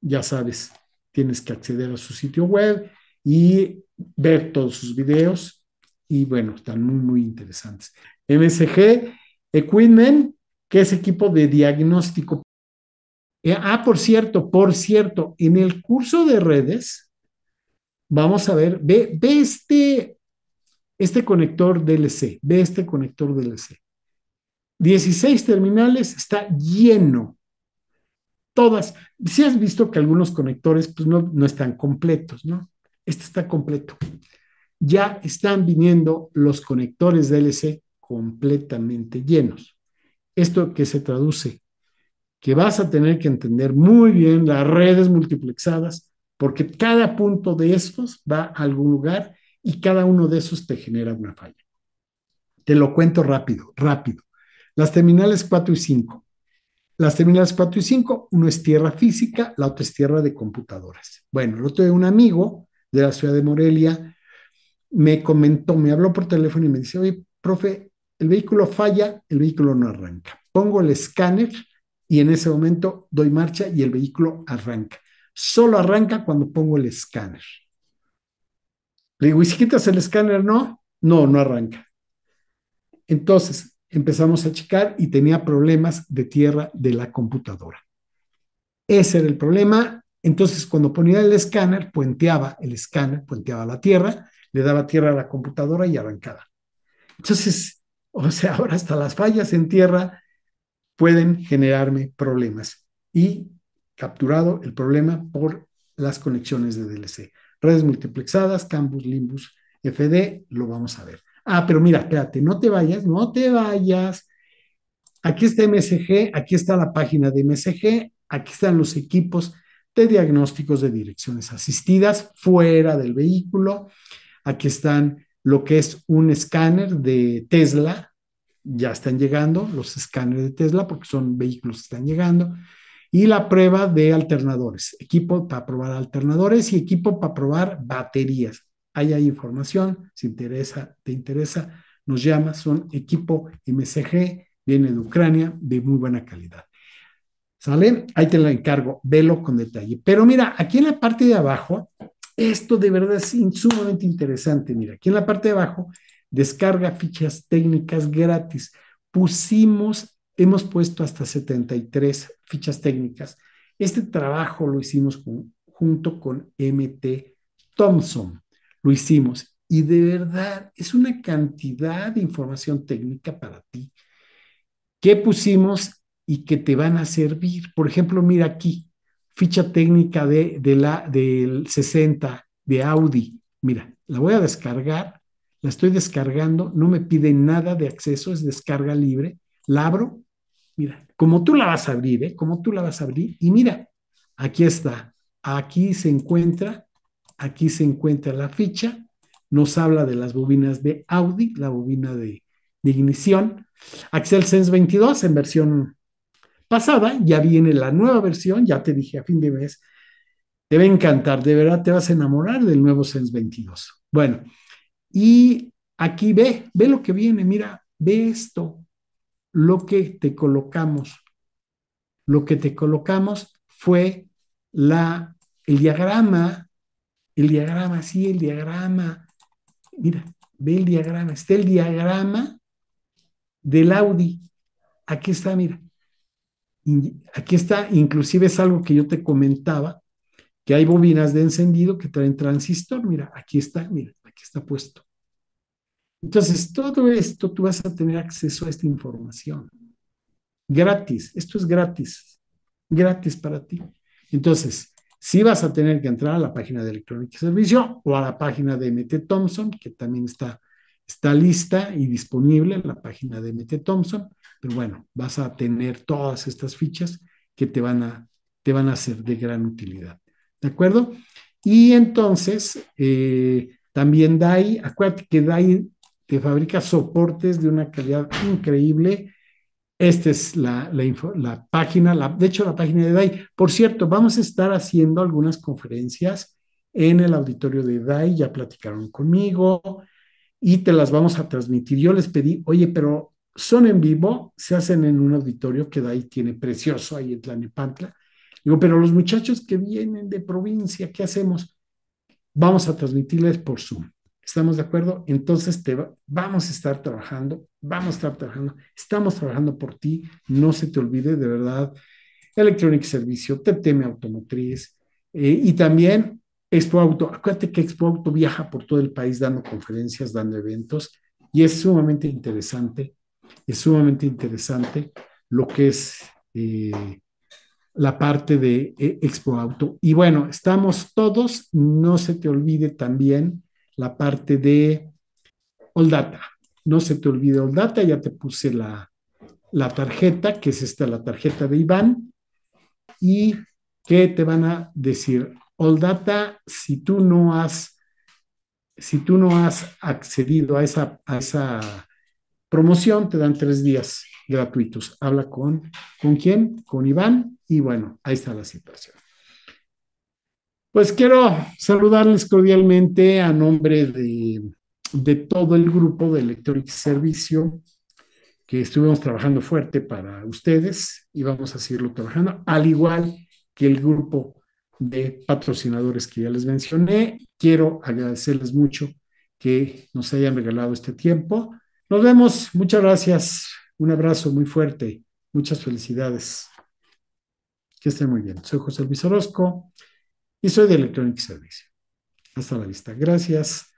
ya sabes, tienes que acceder a su sitio web, y ver todos sus videos. Y bueno, están muy, muy interesantes. MSG Equipment, que es equipo de diagnóstico. Eh, ah, por cierto, por cierto, en el curso de redes, vamos a ver, ve, este, este conector DLC, ve este conector DLC. 16 terminales, está lleno. Todas. Si has visto que algunos conectores pues no están completos, ¿no? Este está completo. Ya están viniendo los conectores DLC completamente llenos. Esto que se traduce, que vas a tener que entender muy bien las redes multiplexadas, porque cada punto de estos va a algún lugar y cada uno de esos te genera una falla. Te lo cuento rápido, rápido. Las terminales 4 y 5. Las terminales 4 y 5, uno es tierra física, la otra es tierra de computadoras. Bueno, el otro de un amigo de la ciudad de Morelia, me comentó, me habló por teléfono y me dice, oye, profe, el vehículo falla, el vehículo no arranca. Pongo el escáner y en ese momento doy marcha y el vehículo arranca. Solo arranca cuando pongo el escáner. Le digo, ¿y si quitas el escáner, no? No, no arranca. Entonces empezamos a checar y tenía problemas de tierra de la computadora. Ese era el problema entonces, cuando ponía el escáner, puenteaba el escáner, puenteaba la tierra, le daba tierra a la computadora y arrancaba. Entonces, o sea, ahora hasta las fallas en tierra pueden generarme problemas. Y capturado el problema por las conexiones de DLC. Redes multiplexadas, Campus, Limbus, FD, lo vamos a ver. Ah, pero mira, espérate, no te vayas, no te vayas. Aquí está MSG, aquí está la página de MSG, aquí están los equipos de diagnósticos de direcciones asistidas fuera del vehículo. Aquí están lo que es un escáner de Tesla. Ya están llegando los escáneres de Tesla porque son vehículos que están llegando. Y la prueba de alternadores, equipo para probar alternadores y equipo para probar baterías. Ahí hay información, si interesa, te interesa, nos llama, son equipo MSG, viene de Ucrania, de muy buena calidad. ¿Sale? Ahí te la encargo, velo con detalle. Pero mira, aquí en la parte de abajo, esto de verdad es sumamente interesante. Mira, aquí en la parte de abajo, descarga fichas técnicas gratis. Pusimos, hemos puesto hasta 73 fichas técnicas. Este trabajo lo hicimos junto con MT Thompson. Lo hicimos. Y de verdad, es una cantidad de información técnica para ti. ¿Qué pusimos y que te van a servir. Por ejemplo, mira aquí, ficha técnica de, la, del 60 de Audi. Mira, la voy a descargar, la estoy descargando, no me pide nada de acceso, es descarga libre. La abro, mira, como tú la vas a abrir, ¿eh? Como tú la vas a abrir. Y mira, aquí está, aquí se encuentra, aquí se encuentra la ficha, nos habla de las bobinas de Audi, la bobina de, ignición. Axel Sense 22 en versión pasada, ya viene la nueva versión, ya te dije a fin de mes, te va a encantar, de verdad te vas a enamorar del nuevo Sense 22. Bueno, y aquí ve, ve lo que viene, mira, ve esto, lo que te colocamos. Lo que te colocamos fue la, el diagrama, el diagrama, sí, el diagrama. Mira, ve el diagrama, está el diagrama del Audi. Aquí está, mira. Aquí está, inclusive es algo que yo te comentaba, que hay bobinas de encendido que traen transistor. Mira, aquí está, mira, aquí está puesto. Entonces, todo esto tú vas a tener acceso a esta información. Gratis, esto es gratis, gratis para ti. Entonces, sí vas a tener que entrar a la página de Electronic Servicio o a la página de MT Thompson, que también está Está lista y disponible en la página de MT Thompson, pero bueno, vas a tener todas estas fichas que te van a, te van a ser de gran utilidad. ¿De acuerdo? Y entonces, eh, también DAI, acuérdate que DAI te fabrica soportes de una calidad increíble. Esta es la, la, la página, la, de hecho la página de DAI. Por cierto, vamos a estar haciendo algunas conferencias en el auditorio de DAI, ya platicaron conmigo, y te las vamos a transmitir. Yo les pedí, oye, pero son en vivo, se hacen en un auditorio que de ahí tiene precioso, ahí en Tlanepantla. Digo, pero los muchachos que vienen de provincia, ¿qué hacemos? Vamos a transmitirles por Zoom. ¿Estamos de acuerdo? Entonces te vamos a estar trabajando, vamos a estar trabajando, estamos trabajando por ti, no se te olvide de verdad, Electronic Servicio, TTM Automotriz eh, y también Expo Auto, acuérdate que Expo Auto viaja por todo el país dando conferencias, dando eventos, y es sumamente interesante, es sumamente interesante lo que es eh, la parte de eh, Expo Auto. Y bueno, estamos todos, no se te olvide también la parte de All Data. No se te olvide All Data, ya te puse la, la tarjeta, que es esta, la tarjeta de Iván, y que te van a decir, Oldata, si tú no has, si tú no has accedido a esa, a esa promoción, te dan tres días gratuitos. Habla con, ¿con quién? Con Iván. Y bueno, ahí está la situación. Pues quiero saludarles cordialmente a nombre de, de, todo el grupo de electric Servicio que estuvimos trabajando fuerte para ustedes y vamos a seguirlo trabajando, al igual que el grupo de patrocinadores que ya les mencioné. Quiero agradecerles mucho que nos hayan regalado este tiempo. Nos vemos. Muchas gracias. Un abrazo muy fuerte. Muchas felicidades. Que estén muy bien. Soy José Luis Orozco y soy de Electronic Service. Hasta la vista. Gracias.